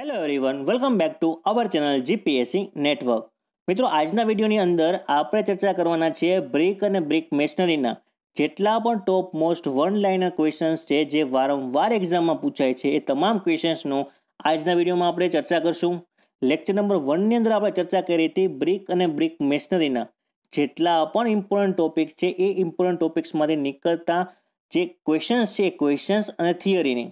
hello everyone welcome back to our channel GPSC network મિત્રો આજના વિડીયોની અંદર આપણે ચર્ચા કરવાના છીએ બ્રિક અને બ્રિક મેશનરીના જેટલા પણ top most one liner questions છે જે વારંવાર એક્ઝામમાં પૂછાય છે એ તમામ ક્વેશ્ચન્સનો આજના વિડીયોમાં આપણે ચર્ચા કરશું લેક્ચર નંબર વનની અંદર આપણે ચર્ચા કરી હતી બ્રિક અને બ્રિક મેશનરીના જેટલા પણ ઇમ્પોર્ટન્ટ ટોપિક્સ છે એ ઇમ્પોર્ટન્ટ ટોપિક્સમાંથી નીકળતા જે ક્વેશ્ચન્સ છે ક્વેશ્ચન્સ અને થિયરીની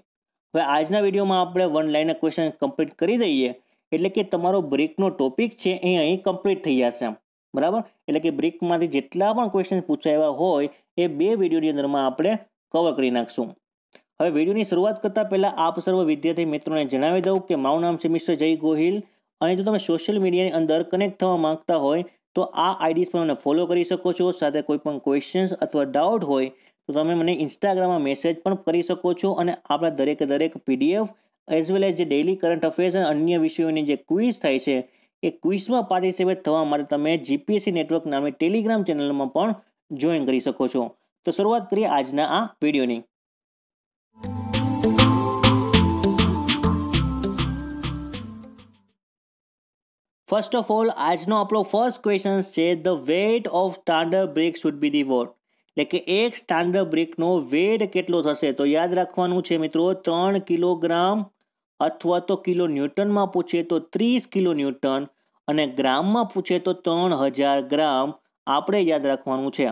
હવે આજના વિડીયોમાં આપણે વન લાઇનના ક્વેશ્ચન કમ્પ્લીટ કરી દઈએ એટલે કે તમારો બ્રેકનો ટોપિક છે એ અહીં કમ્પ્લીટ થઈ જશે બરાબર એટલે કે બ્રેકમાંથી જેટલા પણ ક્વેશ્ચન પૂછાયા હોય એ બે વિડીયોની અંદરમાં આપણે કવર કરી નાખશું હવે વિડીયોની શરૂઆત કરતાં પહેલાં આપ સર્વ વિદ્યાર્થી મિત્રોને જણાવી દઉં કે મારું નામ છે મિસ્ટર જય ગોહિલ અને જો તમે સોશિયલ મીડિયાની અંદર કનેક્ટ થવા માગતા હોય તો આ આઈડીસ પર મને ફોલો કરી શકો છો સાથે કોઈ પણ ક્વેશ્ચન્સ અથવા ડાઉટ હોય તો તમે મને ઇન્સ્ટાગ્રામમાં મેસેજ પણ કરી શકો છો અને આપણા દરેક દરેક પીડીએફ એઝ વેલ એઝ જે ડેઇલી કરંટ અફેર્સ અને અન્ય વિષયોની જે ક્વિઝ થાય છે એ ક્વિઝમાં પાર્ટિસિપેટ થવા માટે તમે જીપીએસસી નેટવર્ક નામની ટેલિગ્રામ ચેનલમાં પણ જોઈન કરી શકો છો તો શરૂઆત કરીએ આજના આ વિડીયોની ફર્સ્ટ ઓફ ઓલ આજનો આપણો ફર્સ્ટ ક્વેશ્ચન છે the weight of standard brick should be the what એટલે કે એક સ્ટાન્ડર્ડ બ્રિકનો વેટ કેટલો થશે તો યાદ રાખવાનું છે મિત્રો ત્રણ કિલોગ્રામ અથવા તો કિલો ન્યૂટનમાં પૂછે તો ત્રીસ કિલો ન્યૂટન અને ગ્રામમાં પૂછે તો ત્રણ હજાર ગ્રામ આપણે યાદ રાખવાનું છે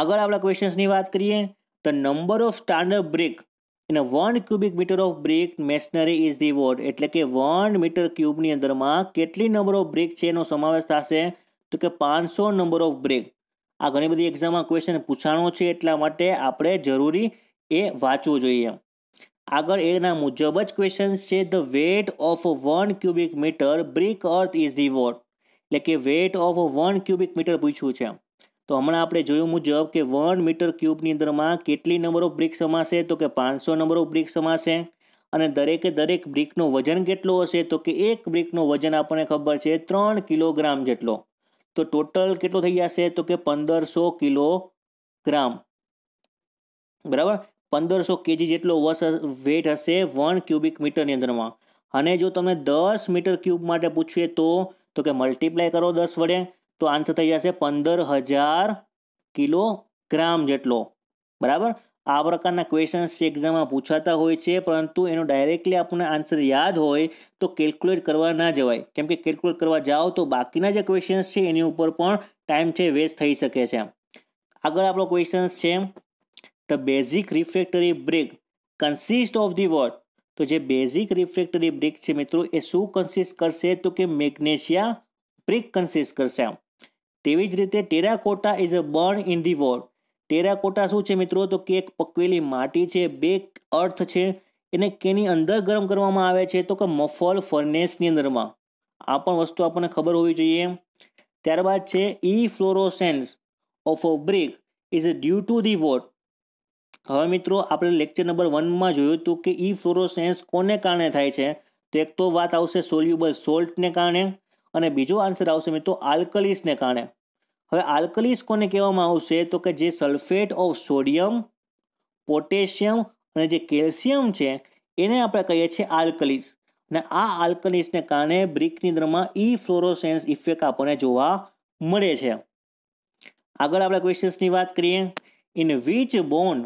આગળ આપણા ક્વેશ્ચન્સની વાત કરીએ તો નંબર ઓફ સ્ટાન્ડર્ડ બ્રિક અને one cubic metre of brick masonry is the what એટલે કે વન મીટર ક્યુબની અંદરમાં કેટલી નંબર ઓફ બ્રિક છે એનો સમાવેશ થશે તો કે પાંચસો નંબર ઓફ બ્રિક આ ઘણી બધી એક્ઝામમાં ક્વેશ્ચન પૂછાણો છે એટલા માટે આપણે જરૂરી એ વાંચવું જોઈએ આગળ એના મુજબ જ ક્વેશ્ચન્સ છે the weight of one cubic metre brick earth is the what એટલે કે weight of one cubic metre પૂછ્યું છે તો હમણાં આપણે જોયું મુજબ કે વન મીટર ક્યુબની અંદરમાં કેટલી નંબર ઓફ બ્રિક સમાશે તો કે પાંચસો નંબર ઓફ બ્રિક સમાશે અને દરેકે દરેક બ્રિકનો વજન કેટલો હશે તો કે એક બ્રિકનું વજન આપણને ખબર છે ત્રણ કિલોગ્રામ જેટલો तो टोटल के तो पंदर सौ किलोग्राम बराबर पंदर सौ के जी जो वस वेट हे वन क्यूबिक मीटर अंदर में जो तुम दस मीटर क्यूब मैं पूछिए तो तो मल्टीप्लाय करो दस वे तो आंसर थी जा पंदर हज़ार किलोग्राम जो बराबर આ પ્રકારના ક્વેશ્ચન્સ એક્ઝામમાં પૂછાતા હોય છે પરંતુ એનો ડાયરેક્ટલી આપણને આન્સર યાદ હોય તો કેલ્ક્યુલેટ કરવા ના જવાય કેમ કે કેલ્ક્યુલેટ કરવા જાઓ તો બાકીના જે ક્વેશ્ચન્સ છે એની ઉપર પણ ટાઈમ છે વેસ્ટ થઈ શકે છે આગળ આપણો ક્વેશ્ચન છે the basic refractory brick consist of the word તો જે બેઝિક રિફ્રેક્ટરી બ્રેક છે મિત્રો એ શું કન્સિસ્ટ કરશે તો કે મેગ્નેશિયા બ્રેક કન્સિસ્ટ કરશે આમ તેવી જ રીતે terracotta is a burn in the word terracotta શું છે મિત્રો તો કેક પકવેલી માટી છે બે અર્થ છે એને કેની અંદર ગરમ કરવામાં આવે છે તો કે મફલ ફર્નેસની અંદરમાં આ પણ વસ્તુ આપણને ખબર હોવી જોઈએ ત્યારબાદ છે efflorescence of a brick is due to the what હવે મિત્રો આપણે લેક્ચર નંબર વનમાં જોયું હતું કે ઈ ફ્લોરોસેન્સ કોને કારણે થાય છે તો એક તો વાત આવશે સોલ્યુબલ સોલ્ટને કારણે અને બીજો આન્સર આવશે મિત્રો આલ્કલિસને કારણે હવે આલ્કલીસ કોને કહેવામાં આવશે તો કે જે સલ્ફેટ ઓફ સોડિયમ પોટેશિયમ અને જે કેલ્શિયમ છે એને આપણે કહીએ છીએ આલ્કલીસ અને આ આલ્કલીસને કારણે બ્રિકની અંદરમાં ઈ ફ્લોરોસેન્સ ઇફેક્ટ આપણને જોવા મળે છે આગળ આપણે ક્વેશ્ચન્સની વાત કરીએ in which bond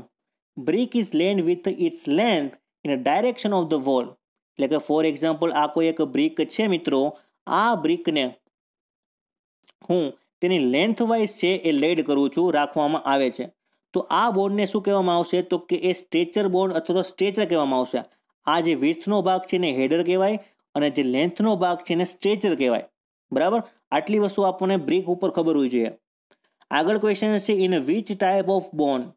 brick is land with its length in direction of the wall એટલે કે ફોર એક્ઝામ્પલ આ કોઈ એક બ્રિક છે મિત્રો આ બ્રિકને હું તેની લેન્થવાઇઝ છે એ લેડ કરું છું રાખવામાં આવે છે તો આ બોર્ડને શું કહેવામાં આવશે તો કે એ સ્ટ્રેચર બોર્ડ અથવા તો સ્ટ્રેચર કહેવામાં આવશે આ જે વિથનો ભાગ છે એને હેડર કહેવાય અને જે લેન્થનો ભાગ છે એને સ્ટ્રેચર કહેવાય બરાબર આટલી વસ્તુ આપણને બ્રિક ઉપર ખબર હોવી જોઈએ આગળ ક્વેશ્ચન છે in which type of bond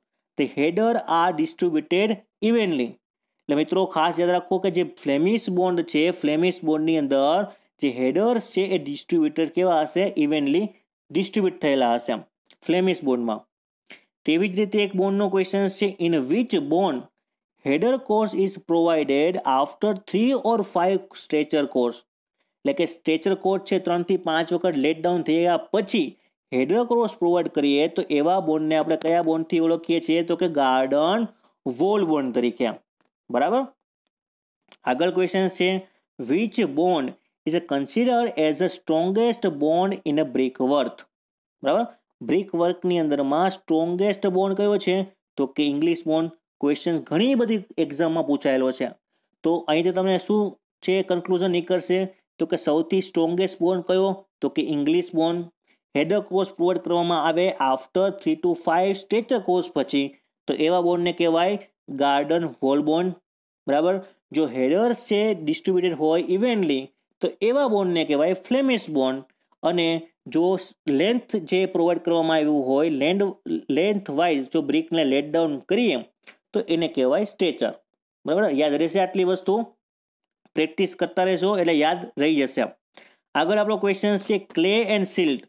the header are distributed evenly એટલે મિત્રો ખાસ યાદ રાખો કે જે ફ્લેમિશ બોન્ડ છે ફ્લેમિશ બોન્ડની અંદર જે હેડર્સ છે એ ડિસ્ટ્રીબ્યુટેડ કેવા હશે ઇવેનલી ડિસ્ટ્રીબ્યુટ થયેલા હશે ફ્લેમિશ બોન્ડમાં તેવી જ રીતે એક બોન્ડનો ક્વેશ્ચન છે in which bond header course is provided after three or five stretcher course એટલે કે સ્ટ્રેચર કોર્સ છે ત્રણથી પાંચ વખત લેટ ડાઉન થઈ ગયા પછી હેડર કોર્સ પ્રોવાઈડ કરીએ તો એવા બોન્ડને આપણે કયા બોન્ડથી ઓળખીએ છીએ તો કે ગાર્ડન વોલ બોન્ડ તરીકે બરાબર આગળ ક્વેશ્ચન છે which bond is a consider as a strongest bond in a brick work બરાબર બ્રિક વર્કની અંદરમાં સ્ટ્રોંગેસ્ટ બોન્ડ કયો છે તો કે ઇંગ્લિશ બોન્ડ ક્વેશ્ચન ઘણી બધી એક્ઝામમાં પૂછાયેલો છે તો અહીંથી તમને શું છે કન્ક્લુઝન નીકળશે તો કે સૌથી સ્ટ્રોંગેસ્ટ બોન્ડ કયો તો કે English bond header course provide કરવામાં આવે after three to five stretcher course પછી તો એવા બોન્ડને કહેવાય ગાર્ડન હોલ બોન્ડ બરાબર જો હેડર્સ છે ડિસ્ટ્રીબ્યુટેડ હોય ઇવેન્ટલી તો એવા બોન્ડને કહેવાય ફ્લેમિશ બોન્ડ અને જો લેન્થ જે પ્રોવાઈડ કરવામાં આવ્યું હોય લેન્ડ લેન્થ વાઇઝ જો બ્રિકને લેટ ડાઉન કરીએ તો એને કહેવાય સ્ટેચર બરાબર યાદ રહેશે આટલી વસ્તુ પ્રેક્ટિસ કરતા રહેશો એટલે યાદ રહી જશે આગળ આપણો ક્વેશ્ચન છે clay and silt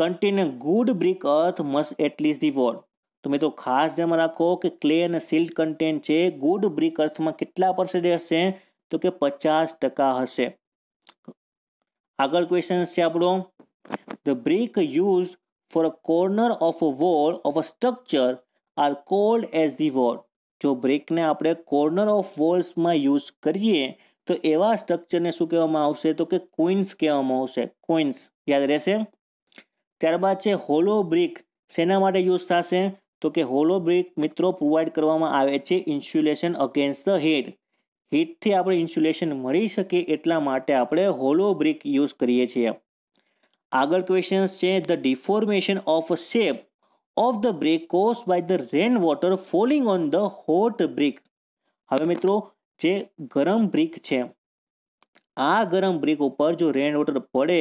content good brick earth must at least the word તો મિત્રો ખાસ ધ્યાનમાં રાખો કે ક્લે અને સિલ્ટ કન્ટેન છે ગુડ બ્રિક અર્થમાં કેટલા પર્સેન્ટેજ હશે તો કે પચાસ ટકા હશે આગળ ક્વેશ્ચન છે આપણો the brick use for a corner of a wall of a structure are called as the wall જો બ્રેકને આપણે કોર્નર ઓફ વોલ્સમાં યુઝ કરીએ તો એવા સ્ટ્રક્ચરને શું કહેવામાં આવશે તો કે ક્વિન્સ કહેવામાં આવશે કોઈન્સ યાદ રહેશે ત્યારબાદ છે હોલો બ્રિક શેના માટે યુઝ થશે તો કે હોલો બ્રિક મિત્રો પ્રોવાઈડ કરવામાં આવે છે ઇન્સ્યુલેશન અગેન્સ્ટ ધ હેડ હીટથી આપણે ઇન્સ્યુલેશન મળી શકે એટલા માટે આપણે હોલો બ્રિક યુઝ કરીએ છીએ આગળ ક્વેશ્ચન્સ છે the deformation of shape of the brick cause by the rain water falling on the hot brick હવે મિત્રો જે ગરમ બ્રિક છે આ ગરમ બ્રિક ઉપર જો રેન વોટર પડે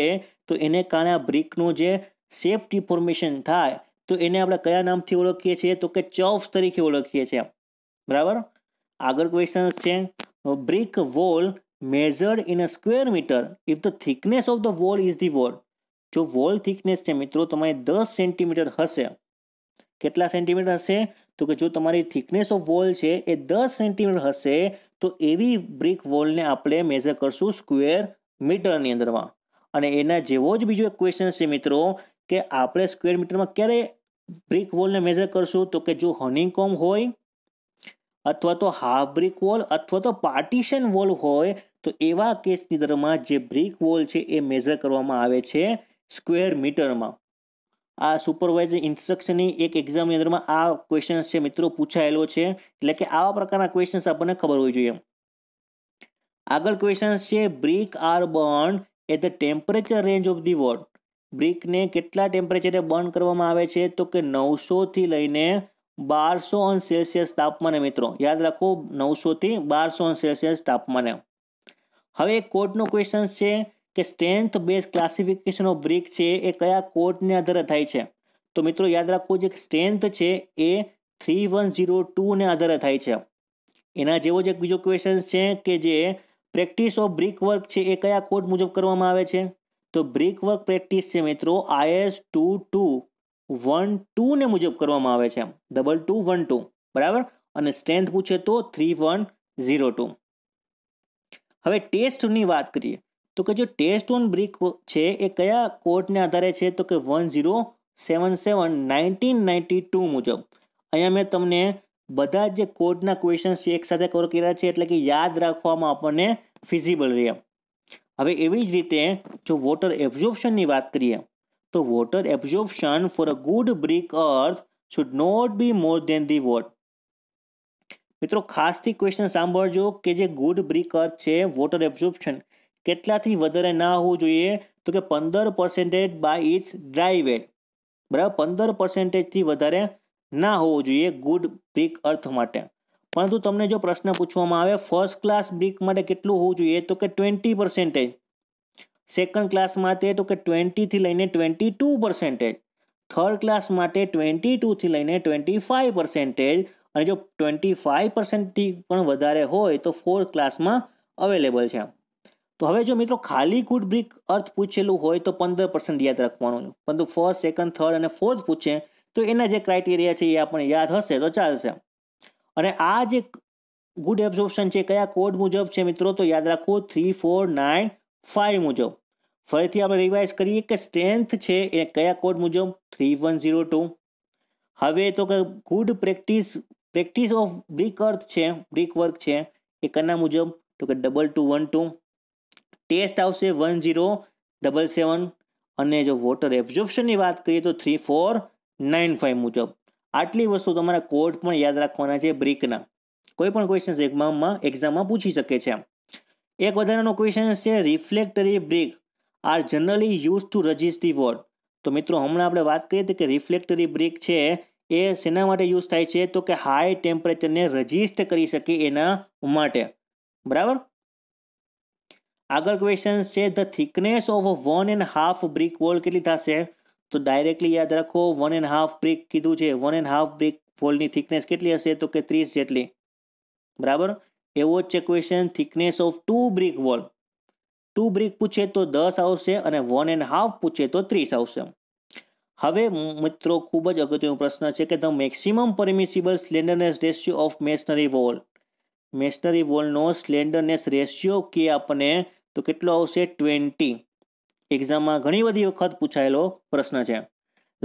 તો એને કારણે આ બ્રિકનું જે શેપ ડિફોર્મેશન થાય તો એને આપણે કયા નામથી ઓળખીએ છીએ તો કે ચોફ્સ તરીકે ઓળખીએ છીએ બરાબર આગળ ક્વેશ્ચન્સ છે brick wall measured in a square metre if the thickness of the wall is the wall જો વોલ થિકનેસ છે મિત્રો તમારી દસ સેન્ટીમીટર હશે કેટલા સેન્ટીમીટર હશે તો કે જો તમારી થિકનેસ ઓફ વોલ છે એ દસ સેન્ટીમીટર હશે તો એવી બ્રિક વોલને આપણે મેઝર કરશું સ્ક્વેર મીટરની અંદરમાં અને એના જેવો જ બીજો એક ક્વેશ્ચન છે મિત્રો કે આપણે સ્ક્વેર મીટરમાં ક્યારે બ્રિક વોલને મેઝર કરશું તો કે જો હનીકોમ હોય અથવા તો હાફ બ્રિક વોલ અથવા તો પાર્ટીશન વોલ હોય તો એવા કેસની દરમાં જે બ્રિક વોલ છે એ મેઝર કરવામાં આવે છે સ્ક્વેર મીટરમાં આ સુપરવાઇઝર ઇન્સ્ટ્રક્શનની એક એક્ઝામની અંદરમાં આ ક્વેશ્ચન છે મિત્રો પૂછાયેલો છે એટલે કે આવા પ્રકારના ક્વેશ્ચન્સ આપણને ખબર હોવી જોઈએ આગળ ક્વેશ્ચન્સ છે brick are burn at the temperature range of the what બ્રિકને કેટલા ટેમ્પરેચરે બર્ન કરવામાં આવે છે તો કે નવસોથી લઈને બારસો અંશ સેલ્સિયસ તાપમાને મિત્રો યાદ રાખો નવસોથી બારસો અંશ સેલ્સિયસ તાપમાને હવે કોર્ટનો ક્વેશ્ચન છે કે strength base classification of brick છે એ કયા કોર્ટને આધારે થાય છે તો મિત્રો યાદ રાખવું જે સ્ટ્રેન્થ છે એ થ્રી વન ઝીરો ટુને આધારે થાય છે એના જેવો જ એક બીજો ક્વેશ્ચન છે કે જે પ્રેક્ટિસ ઓફ બ્રિક વર્ક છે એ કયા કોર્ટ મુજબ કરવામાં આવે છે તો બ્રિક વર્ક પ્રેક્ટિસ છે મિત્રો આઈએસ ટુ ટુ વન ટુને મુજબ કરવામાં આવે છે ડબલ ટુ વન ટુ બરાબર અને સ્ટ્રેન્થ પૂછે તો થ્રી વન ઝીરો ટુ હવે ટેસ્ટની વાત કરીએ તો કે જો ટેસ્ટ ઓન બ્રિક છે એ કયા કોર્ટને આધારે છે તો કે one zero seven seven nineteen ninety two મુજબ અહીંયા મેં તમને બધા જે કોડના ક્વેશ્ચન્સ એક સાથે કવર કર્યા છે એટલે કે યાદ રાખવામાં આપણને ફિઝિબલ રહે હવે એવી જ રીતે જો વોટર એબ્ઝોર્પ્શનની વાત કરીએ તો water absorption for a good brick earth should not be more than the what મિત્રો ખાસથી ક્વેશ્ચન સાંભળજો કે જે ગુડ બ્રિક અર્થ છે વોટર એબ્ઝોર્પ્શન કેટલાથી વધારે ના હોવું જોઈએ તો કે પંદર percentage by its dry weight બરાબર પંદર પર્સેન્ટેજથી વધારે ના હોવું જોઈએ ગુડ બ્રિક અર્થ માટે પરંતુ તમને જો પ્રશ્ન પૂછવામાં આવે ફર્સ્ટ ક્લાસ બ્રિક માટે કેટલું હોવું જોઈએ તો કે ટ્વેન્ટી પર્સેન્ટેજ સેકન્ડ ક્લાસ માટે તો કે ટ્વેન્ટીથી લઈને twenty two percentage third class માટે ટ્વેન્ટી ટુથી લઈને ટ્વેન્ટી ફાઇવ પર્સેન્ટેજ અને જો ટ્વેન્ટી ફાઇવ પર્સેન્ટથી પણ વધારે હોય તો ફોર્થ ક્લાસમાં અવેલેબલ છે તો હવે જો મિત્રો ખાલી ગુડ બ્રિક અર્થ પૂછેલું હોય તો પંદર પર્સન્ટ યાદ રાખવાનું પરંતુ ફર્સ્ટ સેકન્ડ થર્ડ અને ફોર્થ પૂછે તો એના જે ક્રાઇટેરિયા છે એ આપણને યાદ હશે તો ચાલશે અને આ જે ગુડ એબ્ઝોર્પ્શન છે કયા કોડ મુજબ છે મિત્રો તો યાદ રાખો થ્રી ફોર નાઇન ફાઇવ મુજબ ફરીથી આપણે રિવાઇઝ કરીએ કે સ્ટ્રેન્થ છે એ કયા કોડ મુજબ થ્રી વન ઝીરો ટુ હવે તો કે good practice practice of brick earth છે બ્રિક વર્ક છે એ કના મુજબ તો કે double two one two test આવશે વન ઝીરો ડબલ સેવન અને જો વોટર એબ્ઝોર્પ્શનની વાત કરીએ તો થ્રી ફોર નાઇન ફાઇવ મુજબ આટલી વસ્તુ તમારા કોડ પણ યાદ રાખવાના છે બ્રિકના કોઈ પણ ક્વેશ્ચન્સ એક્ઝામમાં એક્ઝામમાં પૂછી શકે છે એક વધારાનો ક્વેશ્ચન છે refractory brick are generally use to resist the what તો મિત્રો હમણાં આપણે વાત કરીએ હતી કે રિફ્લેક્ટરી બ્રેક છે એ શેના માટે યુઝ થાય છે તો કે હાઈ ટેમ્પરેચરને રજિસ્ટ કરી શકે એના માટે બરાબર આગળ ક્વેશ્ચન છે the thickness of one and half brick wall કેટલી થશે તો ડાયરેક્ટલી યાદ રાખો વન એન્ડ હાફ બ્રિક કીધું છે વન એન્ડ હાફ બ્રિક વોલની થિકનેસ કેટલી હશે તો કે ત્રીસ જેટલી બરાબર એવો જ છે question thickness of two brick wall two brick પૂછે તો દસ આવશે અને વન એન્ડ હાફ પૂછે તો ત્રીસ આવશે હવે મિત્રો ખૂબ જ અગત્યનો પ્રશ્ન છે કે the maximum permissible slenderness ratio of masonry wall masonry વોલનો સ્લેન્ડરનેસ રેશિયો કે આપણને તો કેટલો આવશે ટ્વેન્ટી એક્ઝામમાં ઘણી બધી વખત પૂછાયેલો પ્રશ્ન છે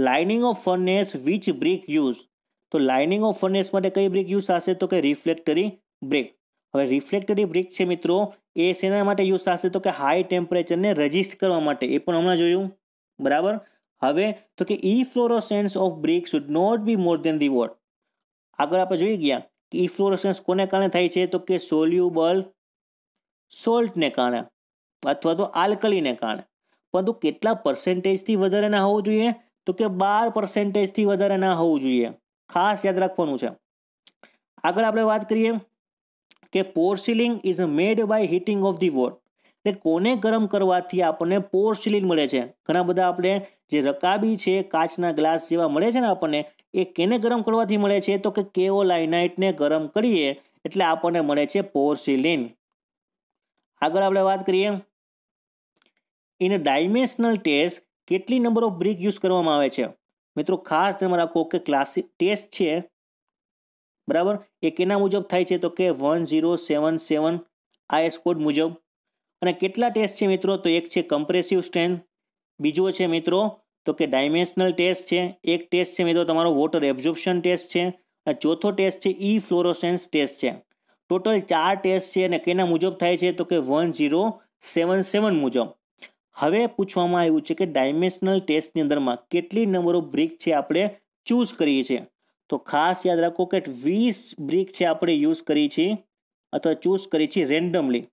lining of furnace which brick use તો લાઇનિંગ ઓફ ફર્નેસ માટે કઈ બ્રિક યુઝ થશે તો કે રિફ્લેક્ટરી બ્રિક હવે રિફ્લેક્ટરી બ્રિક છે મિત્રો એ શેના માટે યુઝ થશે તો કે હાઈ ટેમ્પરેચરને રજીસ્ટ કરવા માટે એ પણ હમણાં જોયું બરાબર હવે તો કે efflorescence of brick should not be more than the what આગળ આપણે જોઈ ગયા કે ફ્લોરોસેન્સ કોને કારણે થાય છે તો કે સોલ્યુબલ સોલ્ટને કારણે અથવા તો આલ્કલીને કારણે પરંતુ કેટલા પરસેન્ટેજથી વધારે ના હોવું જોઈએ તો કે બાર પરસેન્ટેજથી વધારે ના હોવું જોઈએ ખાસ યાદ રાખવાનું છે આગળ આપણે વાત કરીએ કે porcelain is made by heating of the what તે કોને ગરમ કરવાથી આપણને પોર્સિલિન મળે છે ઘણા બધા આપણે જે રકાબી છે કાચના ગ્લાસ જેવા મળે છે ને આપણને એ કેને ગરમ કરવાથી મળે છે તો કે કેઓલાઇનાઇટને ગરમ કરીએ એટલે આપણને મળે છે પોર્સિલિન આગળ આપણે વાત કરીએ ઇન ડાયમેન્શનલ ટેસ્ટ કેટલી નંબર ઓફ બ્રિક યુઝ કરવામાં આવે છે મિત્રો ખાસ ધ્યાનમાં રાખો કે ક્લાસિક ટેસ્ટ છે બરાબર એ કેના મુજબ થાય છે તો કે one zero seven seven IS code મુજબ અને કેટલા ટેસ્ટ છે મિત્રો તો એક છે કમ્પ્રેસિવ સ્ટ્રેન્થ બીજો છે મિત્રો તો કે ડાયમેન્શનલ ટેસ્ટ છે એક ટેસ્ટ છે મિત્રો તમારો વોટર એબ્ઝોર્પ્શન ટેસ્ટ છે અને ચોથો ટેસ્ટ છે ઈ ફ્લોરોસેન્સ ટેસ્ટ છે ટોટલ ચાર ટેસ્ટ છે અને કેના મુજબ થાય છે તો કે વન ઝીરો સેવન સેવન મુજબ હવે પૂછવામાં આવ્યું છે કે ડાયમેન્શનલ ટેસ્ટની અંદરમાં કેટલી નંબરો બ્રિક છે આપણે ચૂઝ કરીએ છીએ તો ખાસ યાદ રાખો કે વીસ બ્રિક છે આપણે યુઝ કરી છીએ અથવા ચૂઝ કરી છીએ રેન્ડમલી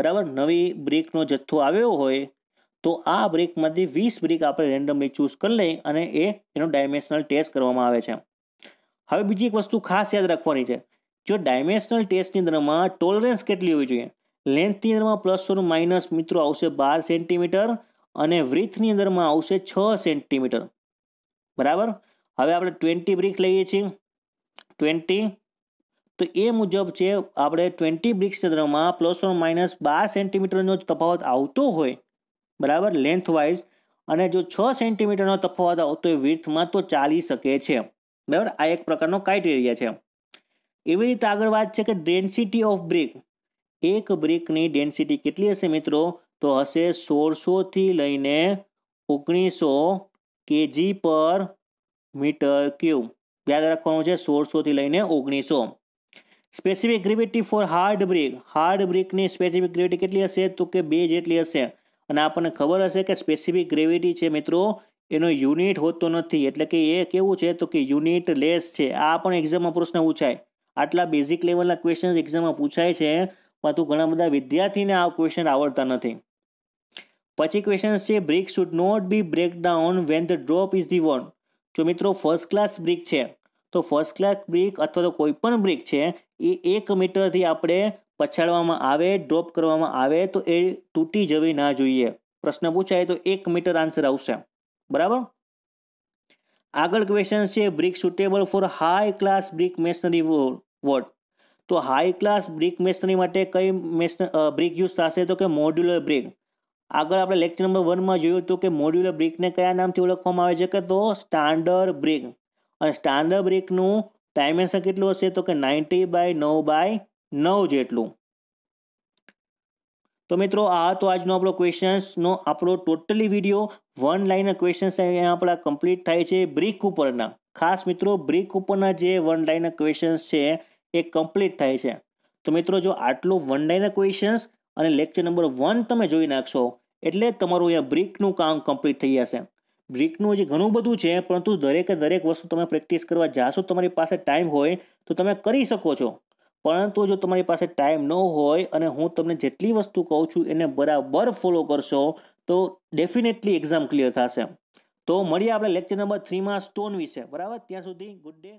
બરાબર નવી બ્રિકનો જથ્થો આવ્યો હોય તો આ બ્રિકમાંથી વીસ બ્રિક આપણે રેન્ડમલી ચૂઝ કરી લઈએ અને એ એનો ડાયમેન્શનલ ટેસ્ટ કરવામાં આવે છે હવે બીજી એક વસ્તુ ખાસ યાદ રાખવાની છે જો ડાયમેન્શનલ ટેસ્ટની અંદરમાં ટોલરન્સ કેટલી હોવી જોઈએ લેન્થની અંદરમાં પ્લસ ઓર માઇનસ મિત્રો આવશે બાર સેન્ટીમીટર અને વ્રીથની અંદરમાં આવશે છ સેન્ટીમીટર બરાબર હવે આપણે ટ્વેન્ટી બ્રિક લઈએ છીએ ટ્વેન્ટી તો એ મુજબ છે આપણે ટ્વેન્ટી બ્રિક ક્ષેત્રમાં પ્લસ ઓન માઇનસ બાર સેન્ટીમીટરનો તફાવત આવતો હોય બરાબર લેન્થ વાઇઝ અને જો છ સેન્ટીમીટરનો તફાવત આવતો હોય વિર્થમાં તો ચાલી શકે છે બરાબર આ એક પ્રકારનો ક્રાઇટેરિયા છે એવી રીતે આગળ વાત છે કે ડેન્સિટી ઓફ બ્રિક એક બ્રિકની ડેન્સિટી કેટલી હશે મિત્રો તો હશે સોળસોથી લઈને ઓગણીસો કેજી પર મીટર ક્યુબ યાદ રાખવાનું છે સોળસોથી લઈને ઓગણીસો specific gravity for hard brick hard બ્રિકની સ્પેસિફિક ગ્રેવિટી કેટલી હશે તો કે બે જેટલી હશે અને આપણને ખબર હશે કે સ્પેસિફિક ગ્રેવિટી છે મિત્રો એનો યુનિટ હોતો નથી એટલે કે એ કેવું છે તો કે યુનિટ લેસ છે આ પણ એક્ઝામમાં પ્રશ્ન પૂછાય આટલા બેઝિક લેવલના ક્વેશ્ચન એક્ઝામમાં પૂછાય છે પરંતુ ઘણા બધા વિદ્યાર્થીને આ ક્વેશ્ચન આવડતા નથી પછી ક્વેશ્ચન છે brick should not be break down when the drop is the one જો મિત્રો ફર્સ્ટ ક્લાસ બ્રિક છે તો ફર્સ્ટ ક્લાસ બ્રિક અથવા તો કોઈ પણ બ્રિક છે એ એક મીટરથી આપણે પછાડવામાં આવે ડ્રોપ કરવામાં આવે તો એ તૂટી જવી ના જોઈએ પ્રશ્ન પૂછાય તો એક મીટર આન્સર આવશે બરાબર આગળ ક્વેશ્ચન છે brick suitable for high class brick masonry what તો હાઈ ક્લાસ બ્રિક મેશનરી માટે કઈ મેશન બ્રિક યુઝ થશે તો કે મોડ્યુલર બ્રિક આગળ આપણે લેક્ચર નંબર વનમાં જોયું હતું કે મોડ્યુલર બ્રેકને કયા નામથી ઓળખવામાં આવે છે કે તો સ્ટાન્ડર્ડ બ્રેક અને સ્ટાન્ડર્ડ બ્રેકનું ડાયમેન્શન કેટલું હશે તો કે નાઇન્ટી બાય નવ બાય નવ જેટલું તો મિત્રો આ તો આજનો આપણો ક્વેશ્ચન્સનો આપણો ટોટલી વિડીયો વન લાઇનના ક્વેશ્ચન્સ અહીંયા આપણા કમ્પ્લીટ થાય છે બ્રિક ઉપરના ખાસ મિત્રો બ્રિક ઉપરના જે વન લાઇનના ક્વેશ્ચન્સ છે એ કમ્પ્લીટ થાય છે તો મિત્રો જો આટલું વન લાઇનના ક્વેશ્ચન્સ અને લેક્ચર નંબર વન તમે જોઈ નાખશો એટલે તમારું અહીંયા બ્રિકનું કામ કમ્પ્લીટ થઈ જશે બ્રિકનું હજી ઘણું બધું છે પરંતુ દરેકે દરેક વસ્તુ તમે પ્રેક્ટિસ કરવા જાશો તમારી પાસે ટાઈમ હોય તો તમે કરી શકો છો પરંતુ જો તમારી પાસે ટાઈમ ન હોય અને હું તમને જેટલી વસ્તુ કહું છું એને બરાબર ફોલો કરશો તો ડેફિનેટલી એક્ઝામ ક્લિયર થશે તો મળીએ આપણે લેક્ચર નંબર થ્રીમાં સ્ટોન વિશે બરાબર ત્યાં સુધી ગુડ ડે